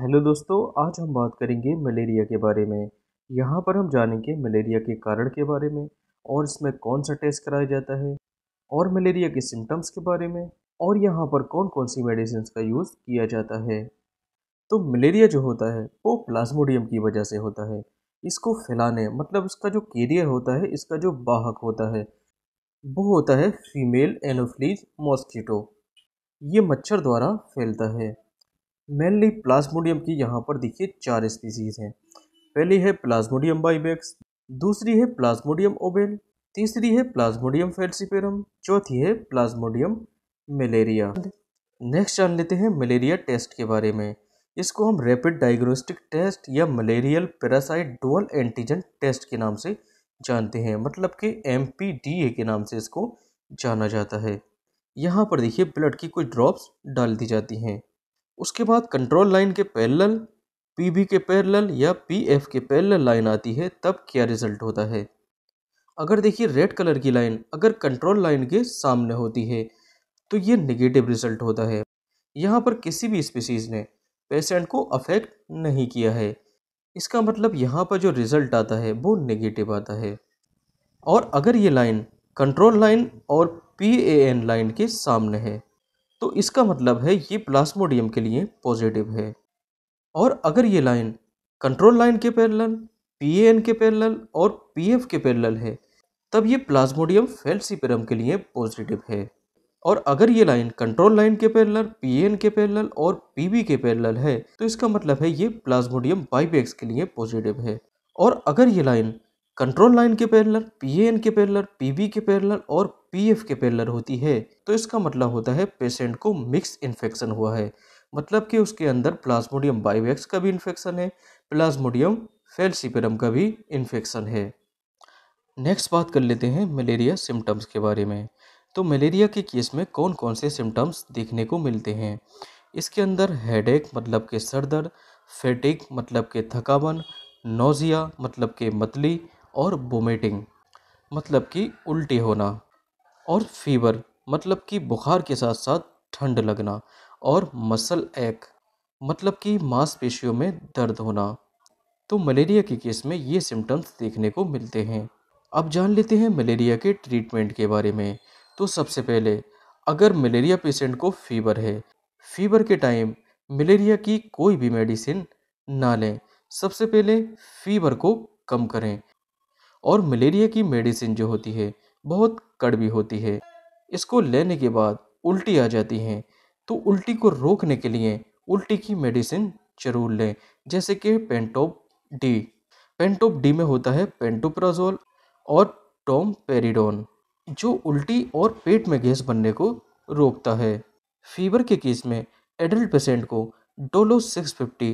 hello दोस्तों आज हम बात करेंगे मलेरिया के बारे में यहाँ पर हम जानेंगे मलेरिया के कारण के बारे में और इसमें कौन सा टेस्ट कराया जाता है और मलेरिया के सिम्टम्स के बारे में और यहाँ पर कौन कौन सी मेडिसिन का यूज़ किया जाता है तो मलेरिया जो होता है वो प्लाज्मोडियम की वजह से होता है इसको फैलाने मतलब इसका जो कैरियर होता है इसका जो बाहक होता है वो होता है फीमेल एनोफ्लीज मॉस्किटो ये मच्छर द्वारा फैलता है मेनली प्लाज्मोडियम की यहाँ पर देखिए चार स्पीसीज हैं पहली है प्लाज्मोडियम बाइबैक्स दूसरी है प्लाज्मोडियम ओबेल तीसरी है प्लाज्मोडियम फेल्सिपेरम चौथी है प्लाज्मोडियम मलेरिया नेक्स्ट जान लेते हैं मलेरिया टेस्ट के बारे में इसको हम रैपिड डायग्नोस्टिक टेस्ट या malarial parasite dual antigen test के नाम से जानते हैं मतलब कि एम के नाम से इसको जाना जाता है यहाँ पर देखिए ब्लड की कुछ ड्रॉप्स डाल दी जाती हैं उसके बाद कंट्रोल लाइन के पैरेलल पी के पैरेलल या पी के पैरेलल लाइन आती है तब क्या रिजल्ट होता है अगर देखिए रेड कलर की लाइन अगर कंट्रोल लाइन के सामने होती है तो ये नेगेटिव रिजल्ट होता है यहाँ पर किसी भी स्पीसीज़ ने पेशेंट को अफेक्ट नहीं किया है इसका मतलब यहाँ पर जो रिज़ल्ट आता है वो नेगेटिव आता है और अगर ये लाइन कंट्रोल लाइन और पी ए एन लाइन के सामने है तो इसका मतलब है ये प्लास्मोडियम के लिए पॉजिटिव है और अगर ये लाइन कंट्रोल लाइन के पैरेलल एन के पैरेलल और एफ के पैरेलल है तब ये प्लाज्मोडियम फेल्सीपेरम के लिए पॉजिटिव है और अगर ये लाइन कंट्रोल लाइन के पैरेलल एन के पैरेलल और बी के पैरेलल है तो इसका मतलब है ये प्लाज्मोडियम बाइपेक्स के लिए पॉजिटिव है और अगर ये लाइन कंट्रोल लाइन के पैरलर एन के पैरलर पीबी के पैरलर और पीएफ के पैरलर होती है तो इसका मतलब होता है पेशेंट को मिक्स इन्फेक्शन हुआ है मतलब कि उसके अंदर प्लाज्मोडियम बाइवैक्स का भी इन्फेक्शन है प्लाज्मोडियम फेल्सिपेरम का भी इन्फेक्शन है नेक्स्ट बात कर लेते हैं मलेरिया सिम्टम्स के बारे में तो मलेरिया के केस में कौन कौन से सिम्टम्स देखने को मिलते हैं इसके अंदर हेडेक मतलब के सर दर्द फेटिक मतलब के थकावन नोज़िया मतलब के मतली और वोमिटिंग मतलब कि उल्टी होना और फीवर मतलब कि बुखार के साथ साथ ठंड लगना और मसल एक मतलब कि मांसपेशियों में दर्द होना तो मलेरिया के केस में ये सिम्टम्स देखने को मिलते हैं अब जान लेते हैं मलेरिया के ट्रीटमेंट के बारे में तो सबसे पहले अगर मलेरिया पेशेंट को फीवर है फीवर के टाइम मलेरिया की कोई भी मेडिसिन ना लें सबसे पहले फीवर को कम करें और मलेरिया की मेडिसिन जो होती है बहुत कड़वी होती है इसको लेने के बाद उल्टी आ जाती है तो उल्टी को रोकने के लिए उल्टी की मेडिसिन जरूर लें जैसे कि पेंटोप डी पेंटोप डी में होता है पेंटोप्राजोल और टोम पेरीडोन जो उल्टी और पेट में गैस बनने को रोकता है फीवर के केस में एडल्ट पेशेंट को डोलो सिक्स फिफ्टी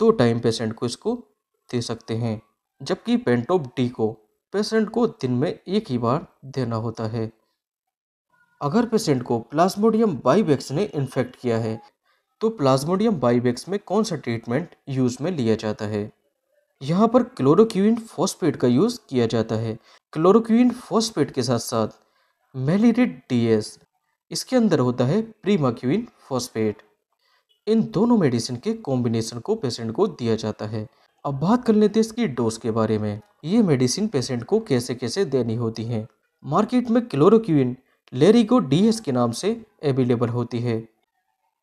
दो टाइम पेशेंट को इसको दे सकते हैं जबकि पेंटोप डी को पेशेंट को दिन में एक ही बार देना होता है अगर पेशेंट को प्लाज्मोडियम बाईवैक्स ने इन्फेक्ट किया है तो प्लाज्मोडियम बाईवैक्स में कौन सा ट्रीटमेंट यूज़ में लिया जाता है यहाँ पर क्लोरोक्यूइन फॉस्फेट का यूज़ किया जाता है क्लोरोक्यूइन फॉस्फेट के साथ साथ मेलिरेट डीएस इसके अंदर होता है प्रीमाक्यूइन फॉस्फेट इन दोनों मेडिसिन के कॉम्बिनेशन को पेशेंट को दिया जाता है अब बात कर लेते हैं इसकी डोज के बारे में ये मेडिसिन पेशेंट को कैसे कैसे देनी होती है मार्केट में क्लोरोक्विन लेरिगो डीएस के नाम से अवेलेबल होती है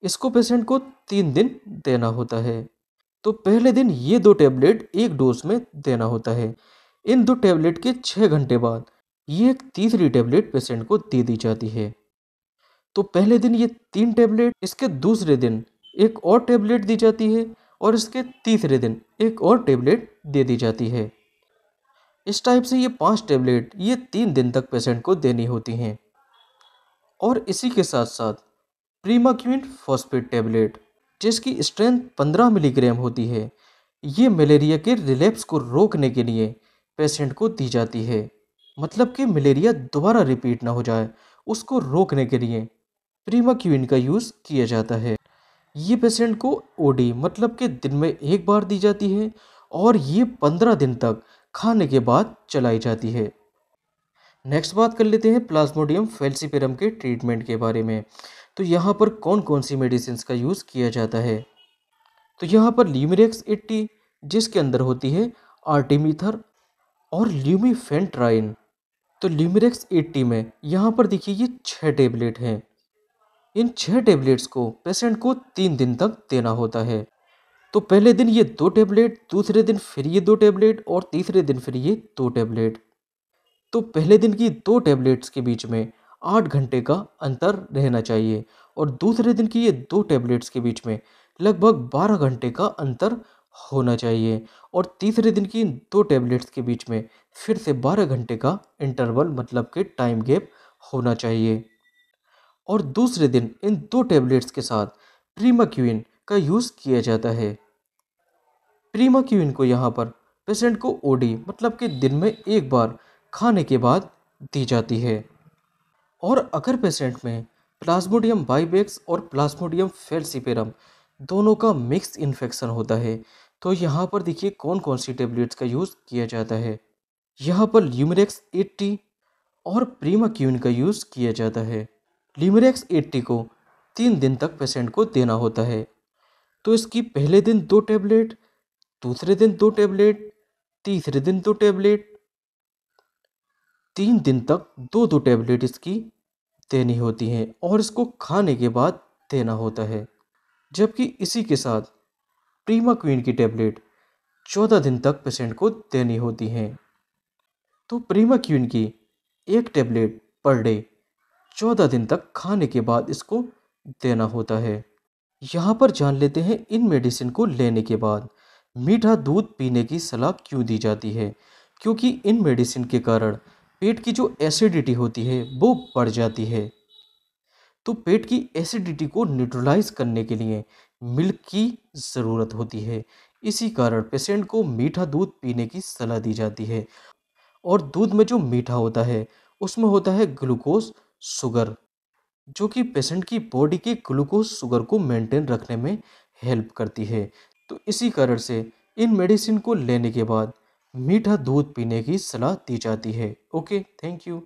इसको पेशेंट को तीन दिन देना होता है तो पहले दिन ये दो टेबलेट एक डोज में देना होता है इन दो टेबलेट के छः घंटे बाद ये एक तीसरी टेबलेट पेशेंट को दे दी जाती है तो पहले दिन ये तीन टेबलेट इसके दूसरे दिन एक और टेबलेट दी जाती है और इसके तीसरे दिन एक और टेबलेट दे दी जाती है इस टाइप से ये पांच टेबलेट ये तीन दिन तक पेशेंट को देनी होती हैं और इसी के साथ साथ प्रीमाक्यून फॉस्फेट टेबलेट जिसकी स्ट्रेंथ 15 मिलीग्राम होती है ये मलेरिया के रिलेप्स को रोकने के लिए पेशेंट को दी जाती है मतलब कि मलेरिया दोबारा रिपीट ना हो जाए उसको रोकने के लिए प्रीमाक्यून का यूज़ किया जाता है ये पेशेंट को ओडी मतलब कि दिन में एक बार दी जाती है और ये पंद्रह दिन तक खाने के बाद चलाई जाती है नेक्स्ट बात कर लेते हैं प्लाज्मोडियम फेल्सीपेरम के ट्रीटमेंट के बारे में तो यहाँ पर कौन कौन सी मेडिसिन का यूज़ किया जाता है तो यहाँ पर ल्यूमिरेक्स एट्टी जिसके अंदर होती है आर्टिमीथर और ल्यूमिफेंट्राइन तो ल्यूमिरेक्स एट्टी में यहाँ पर देखिए ये छः टेबलेट हैं इन छः टेबलेट्स को पेशेंट को तीन दिन तक देना होता है तो पहले दिन ये दो टेबलेट दूसरे दिन फिर ये दो टेबलेट और तीसरे दिन फिर ये दो टेबलेट तो पहले दिन की दो टेबलेट्स के बीच में आठ घंटे का अंतर रहना चाहिए और दूसरे दिन की ये दो टेबलेट्स के बीच में लगभग बारह घंटे का अंतर होना चाहिए और तीसरे दिन की इन दो टेबलेट्स के बीच में फिर से बारह घंटे का इंटरवल मतलब कि टाइम गैप होना चाहिए और दूसरे दिन इन दो टेबलेट्स के साथ क्यून का यूज़ किया जाता है क्यून को यहाँ पर पेशेंट को ओडी मतलब कि दिन में एक बार खाने के बाद दी जाती है और अगर पेशेंट में प्लाज्मोडियम बाइबेक्स और प्लाज्मोडियम फेल्सिपेरम दोनों का मिक्स इन्फेक्शन होता है तो यहाँ पर देखिए कौन कौन सी टेबलेट्स का यूज़ किया जाता है यहाँ पर ल्यूमरेक्स 80 और प्रीमाक्यून का यूज़ किया जाता है लिमरेक्स एट्टी को तीन दिन तक पेशेंट को देना होता है तो इसकी पहले दिन दो टेबलेट दूसरे दिन दो टेबलेट तीसरे दिन दो टेबलेट तीन दिन तक दो दो टेबलेट इसकी देनी होती हैं और इसको खाने के बाद देना होता है जबकि इसी के साथ प्रीमा क्वीन की टेबलेट चौदह दिन तक पेशेंट को देनी होती हैं तो प्रीमा क्वीन की एक टेबलेट पर डे चौदह दिन तक खाने के बाद इसको देना होता है यहाँ पर जान लेते हैं इन मेडिसिन को लेने के बाद मीठा दूध पीने की सलाह क्यों दी जाती है क्योंकि इन मेडिसिन के कारण पेट की जो एसिडिटी होती है वो बढ़ जाती है तो पेट की एसिडिटी को न्यूट्रलाइज करने के लिए मिल्क की ज़रूरत होती है इसी कारण पेशेंट को मीठा दूध पीने की सलाह दी जाती है और दूध में जो मीठा होता है उसमें होता है ग्लूकोज शुगर जो कि पेशेंट की बॉडी के ग्लूकोज शुगर को मेंटेन रखने में हेल्प करती है तो इसी कारण से इन मेडिसिन को लेने के बाद मीठा दूध पीने की सलाह दी जाती है ओके थैंक यू